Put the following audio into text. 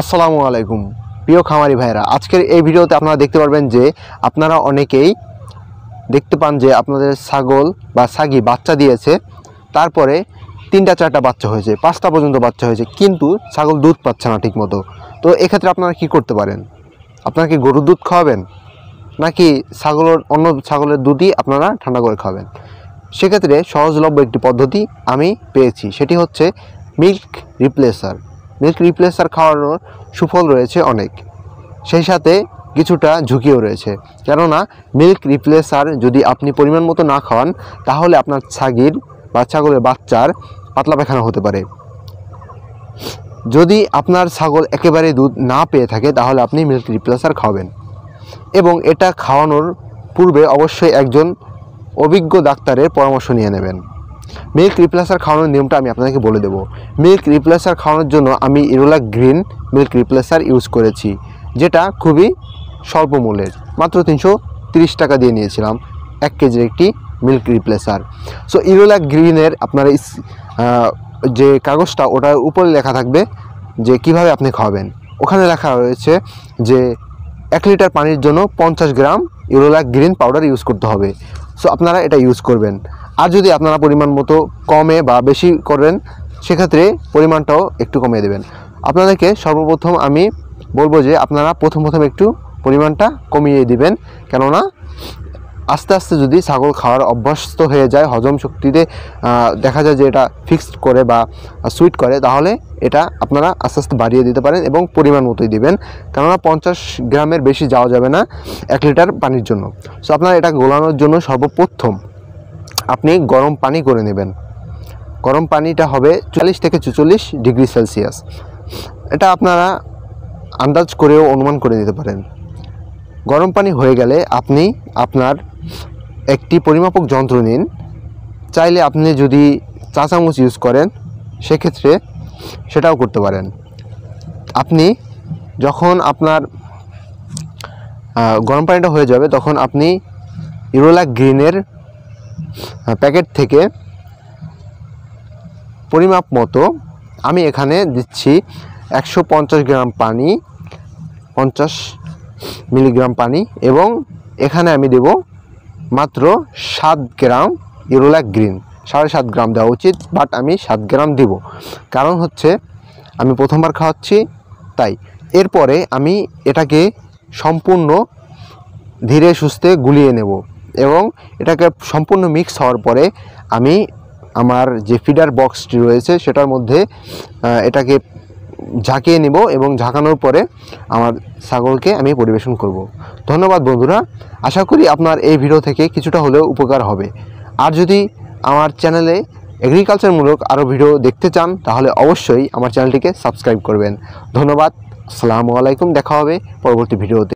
আসসালামু আলাইকুম প্রিয় খামারি ভাইরা আজকের এই ভিডিওতে আপনারা দেখতে পারবেন যে আপনারা অনেকেই দেখতে পান যে আপনাদের ছাগল বা সাগি বাচ্চা দিয়েছে তারপরে তিনটা চারটা বাচ্চা হয়েছে পাঁচটা পর্যন্ত বাচ্চা হয়েছে কিন্তু ছাগল দুধ পাচ্ছে না ঠিকমতো তো এক্ষেত্রে আপনারা কি করতে পারেন আপনারা কি গরুর দুধ খাওয়াবেন নাকি ছাগলের অন্য ছাগলের দুধই আপনারা ঠান্ডা করে খাবেন সেক্ষেত্রে সহজলভ্য একটি পদ্ধতি আমি পেয়েছি সেটি হচ্ছে মিল্ক রিপ্লেসার মিল্ক রিপ্লেসার খাওয়ানোর সুফল রয়েছে অনেক সেই সাথে কিছুটা ঝুঁকিও রয়েছে কেননা মিল্ক রিপ্লেসার যদি আপনি পরিমাণ মতো না খাওয়ান তাহলে আপনার ছাগির বা ছাগলের বাচ্চার পাতলা পায়খানা হতে পারে যদি আপনার ছাগল একেবারে দুধ না পেয়ে থাকে তাহলে আপনি মিল্ক রিপ্লেসার খাওয়াবেন এবং এটা খাওয়ানোর পূর্বে অবশ্যই একজন অভিজ্ঞ ডাক্তারের পরামর্শ নিয়ে নেবেন মিল্ক রিপ্লেসার খাওয়ানোর নিয়মটা আমি আপনাকে বলে দেবো মিল্ক রিপ্লেসার খাওয়ানোর জন্য আমি ইরোলা গ্রিন মিল্ক রিপ্লেসার ইউজ করেছি যেটা খুবই স্বল্প মূল্যের মাত্র তিনশো টাকা দিয়ে নিয়েছিলাম এক কেজির একটি মিল্ক রিপ্লেসার সো ইরোলা গ্রিনের আপনার যে কাগজটা ওটার উপরে লেখা থাকবে যে কিভাবে আপনি খাওয়াবেন ওখানে লেখা রয়েছে যে এক লিটার পানির জন্য পঞ্চাশ গ্রাম ইউরোলা গ্রিন পাউডার ইউজ করতে হবে সো আপনারা এটা ইউজ করবেন আর যদি আপনারা পরিমাণ মতো কমে বা বেশি করেন সেক্ষেত্রে পরিমাণটাও একটু কমিয়ে দেবেন আপনাদেরকে সর্বপ্রথম আমি বলবো যে আপনারা প্রথম প্রথম একটু পরিমাণটা কমিয়ে দিবেন কেননা আস্তে আস্তে যদি ছাগল খাওয়ার অভ্যস্ত হয়ে যায় হজম শক্তিতে দেখা যায় যে এটা ফিক্সড করে বা সুইট করে তাহলে এটা আপনারা আস্তে আস্তে বাড়িয়ে দিতে পারেন এবং পরিমাণ মতোই দিবেন কেননা পঞ্চাশ গ্রামের বেশি যাওয়া যাবে না এক লিটার পানির জন্য সো আপনারা এটা গোলানোর জন্য সর্বপ্রথম আপনি গরম পানি করে নেবেন গরম পানিটা হবে চুয়াল্লিশ থেকে চুচল্লিশ ডিগ্রি সেলসিয়াস এটা আপনারা আন্দাজ করেও অনুমান করে নিতে পারেন গরম পানি হয়ে গেলে আপনি আপনার একটি পরিমাপক যন্ত্র নিন চাইলে আপনি যদি চা চামচ ইউজ করেন সেক্ষেত্রে সেটাও করতে পারেন আপনি যখন আপনার গরম পানিটা হয়ে যাবে তখন আপনি ইরোলা গ্রিনের প্যাকেট থেকে পরিমাপ মতো আমি এখানে দিচ্ছি একশো গ্রাম পানি পঞ্চাশ মিলিগ্রাম পানি এবং এখানে আমি দেব মাত্র সাত গ্রাম ইরোলাক গ্রিন সাড়ে সাত গ্রাম দেওয়া উচিত বাট আমি সাত গ্রাম দিব কারণ হচ্ছে আমি প্রথমবার খাওয়াচ্ছি তাই এরপরে আমি এটাকে সম্পূর্ণ ধীরে সুস্থে গুলিয়ে নেব এবং এটাকে সম্পূর্ণ মিক্স হওয়ার পরে আমি আমার যে ফিডার বক্সটি রয়েছে সেটার মধ্যে এটাকে ঝাঁকিয়ে নিব এবং ঝাঁকানোর পরে আমার ছাগলকে আমি পরিবেশন করব। ধন্যবাদ বন্ধুরা আশা করি আপনার এই ভিডিও থেকে কিছুটা হলেও উপকার হবে আর যদি আমার চ্যানেলে এগ্রিকালচারমূলক আরও ভিডিও দেখতে চান তাহলে অবশ্যই আমার চ্যানেলটিকে সাবস্ক্রাইব করবেন ধন্যবাদ আসসালামু আলাইকুম দেখা হবে পরবর্তী ভিডিওতে